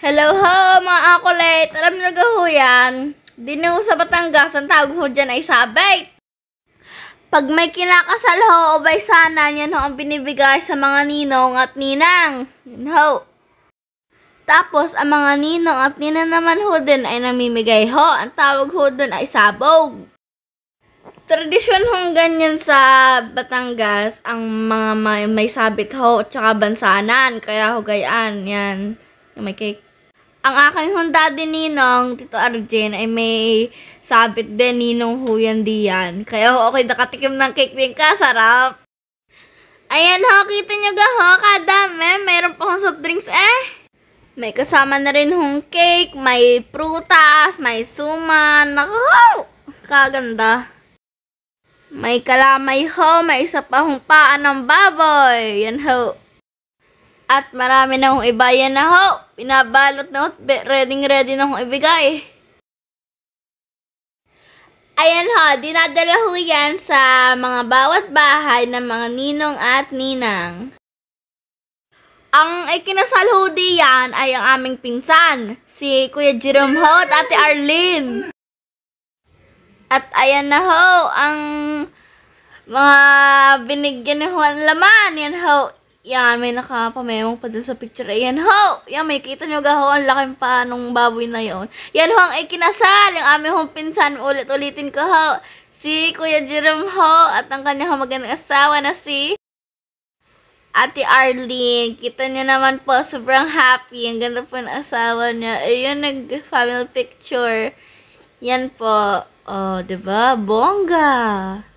Hello ho, mga akulit. Alam nyo ga ho yan? Dino sa Batangas, ang tawag ho dyan ay sabay. Pag may kinakasal ho o bay sana, yan ho ang binibigay sa mga ninong at ninang. Yan ho. Tapos, ang mga ninong at ninang naman ho din ay namimigay ho. Ang tawag ho dun ay sabog. Tradisyon hong ganyan sa Batangas, ang mga may, may sabit ho, at tsaka bansanan, kaya ho gayaan, yan. Yung may cake ang aking Honda din Ninong, Tito Arjen, ay may sabit din Ninong Huyan diyan. Kaya okay, nakatikim ng cake din ka, sarap. Ayan ho, kita nyo ga ho, kadami. Mayroon pa akong soft drinks eh. May kasama na rin hong cake, may prutas, may suman. Naku kaganda. May kalamay ho, may isa pa hong paan ng baboy. Yan ho. At marami na akong ibayan na ho. Pinabalot na ho. Ready ready na akong ibigay. Ayan ho, dinadala ho yan sa mga bawat bahay ng mga ninong at ninang. Ang ikinasal ho diyan ay ang aming pinsan, si Kuya Jerome ho at Ate Arlene. At ayan na ho, ang mga binigyan ho ang laman. Yan ho, yan, may nakapamemong pa dun sa picture. Ayan ho! Yan, may kita nyo ga ho, ang laking pa nung baboy na yon. Yan ho, ang ikinasal. Yung aming hong pinsan, ulit-ulitin ko ho. Si Kuya Jerome ho, at ang kanya ho magandang asawa na si Ate Arlene. Kita nyo naman po, sobrang happy. Ang ganda po ng asawa niya. Ayun, nag-family picture. Yan po. Oh, ba diba? Bongga!